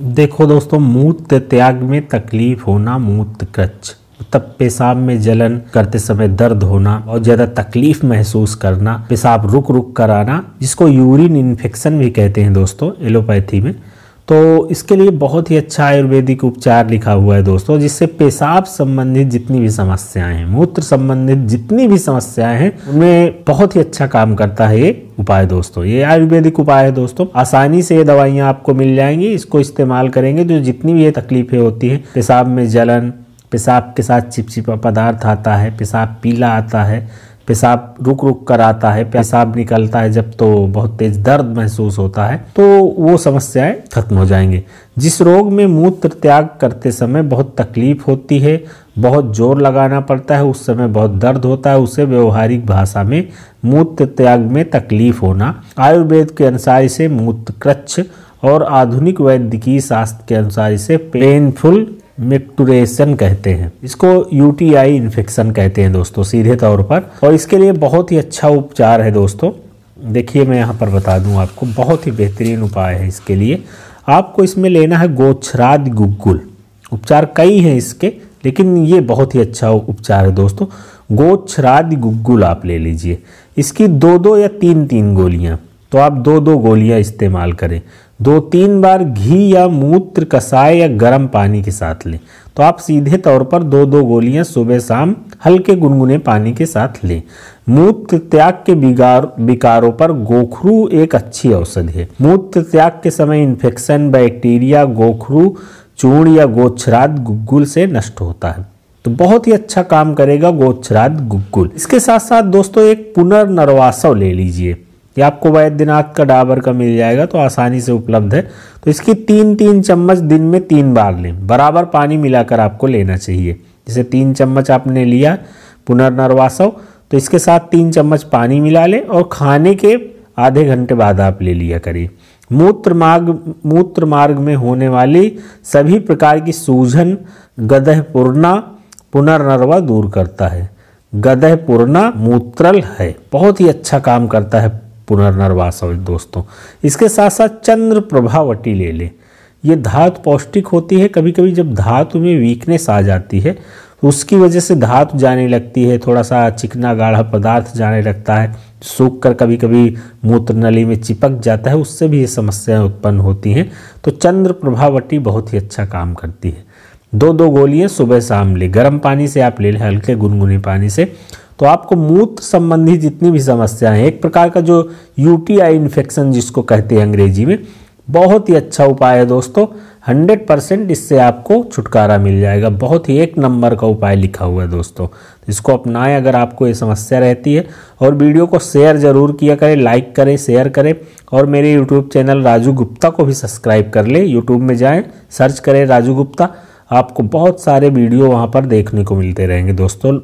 देखो दोस्तों मूत्र त्याग में तकलीफ होना मूत कच्छ तब पेशाब में जलन करते समय दर्द होना और ज़्यादा तकलीफ महसूस करना पेशाब रुक रुक कर आना जिसको यूरिन इन्फेक्शन भी कहते हैं दोस्तों एलोपैथी में तो इसके लिए बहुत ही अच्छा आयुर्वेदिक उपचार लिखा हुआ है दोस्तों जिससे पेशाब संबंधित जितनी भी समस्याएं हैं मूत्र संबंधित जितनी भी समस्याएं हैं उनमें बहुत ही अच्छा काम करता है ये उपाय दोस्तों ये आयुर्वेदिक उपाय है दोस्तों आसानी से ये दवाइयाँ आपको मिल जाएंगी इसको इस्तेमाल करेंगे जो तो जितनी भी ये तकलीफें होती है पेशाब में जलन पेशाब के साथ चिपचिपा पदार्थ आता है पेशाब पीला आता है पेशाब रुक रुक कर आता है पेशाब निकलता है जब तो बहुत तेज दर्द महसूस होता है तो वो समस्याएं खत्म हो जाएंगे जिस रोग में मूत्र त्याग करते समय बहुत तकलीफ होती है बहुत जोर लगाना पड़ता है उस समय बहुत दर्द होता है उसे व्यवहारिक भाषा में मूत्र त्याग में तकलीफ होना आयुर्वेद के अनुसार इसे मूत्र क्रच और आधुनिक वैद्यकीय शास्त्र के अनुसार इसे पेनफुल मेक्टुरेशन कहते हैं इसको यूटीआई इन्फेक्शन कहते हैं दोस्तों सीधे तौर पर और इसके लिए बहुत ही अच्छा उपचार है दोस्तों देखिए मैं यहाँ पर बता दूँ आपको बहुत ही बेहतरीन उपाय है इसके लिए आपको इसमें लेना है गोछराद गुग्गुल उपचार कई हैं इसके लेकिन ये बहुत ही अच्छा उपचार है दोस्तों गोछराद गुग्गुल आप ले लीजिए इसकी दो दो या तीन तीन गोलियाँ तो आप दो दो गोलियाँ इस्तेमाल करें दो तीन बार घी या मूत्र कसाय या गर्म पानी के साथ लें तो आप सीधे तौर पर दो दो गोलियां सुबह शाम हल्के गुनगुने पानी के साथ लें मूत्र त्याग के बिगार विकारों पर गोखरू एक अच्छी औषधि है मूत्र त्याग के समय इन्फेक्शन बैक्टीरिया गोखरू चूर्ण या गोच्छराद गुग्गुल से नष्ट होता है तो बहुत ही अच्छा काम करेगा गोच्छराद गुग्गुल इसके साथ साथ दोस्तों एक पुनर्नरवासव ले लीजिए ये आपको वैद्यनाथ का डाबर का मिल जाएगा तो आसानी से उपलब्ध है तो इसकी तीन तीन चम्मच दिन में तीन बार लें बराबर पानी मिलाकर आपको लेना चाहिए जैसे तीन चम्मच आपने लिया पुनर्नर्वासव तो इसके साथ तीन चम्मच पानी मिला लें और खाने के आधे घंटे बाद आप ले लिया करिए मूत्र मार्ग मूत्र मार्ग में होने वाली सभी प्रकार की सूजन गदह पूर्णा पुनर्नर्वा दूर करता है गदह पूर्णा मूत्रल है बहुत ही अच्छा काम करता है पुनर्नवास हो दोस्तों इसके साथ साथ चंद्र प्रभावटी ले लें ये धातु पौष्टिक होती है कभी कभी जब धातु में वीकनेस आ जाती है तो उसकी वजह से धातु जाने लगती है थोड़ा सा चिकना गाढ़ा पदार्थ जाने लगता है सूख कर कभी कभी मूत्र नली में चिपक जाता है उससे भी ये समस्याएं उत्पन्न होती हैं तो चंद्र प्रभावटी बहुत ही अच्छा काम करती है दो दो गोलियाँ सुबह शाम ले गर्म पानी से आप ले लें हल्के गुनगुने पानी से तो आपको मूत संबंधी जितनी भी समस्याएं हैं एक प्रकार का जो यूटीआई इन्फेक्शन जिसको कहते हैं अंग्रेजी में बहुत ही अच्छा उपाय है दोस्तों 100 परसेंट इससे आपको छुटकारा मिल जाएगा बहुत ही एक नंबर का उपाय लिखा हुआ है दोस्तों इसको अपनाएं अगर आपको ये समस्या रहती है और वीडियो को शेयर ज़रूर किया करें लाइक करें शेयर करें और मेरे यूट्यूब चैनल राजू गुप्ता को भी सब्सक्राइब कर लें यूट्यूब में जाएँ सर्च करें राजू गुप्ता आपको बहुत सारे वीडियो वहाँ पर देखने को मिलते रहेंगे दोस्तों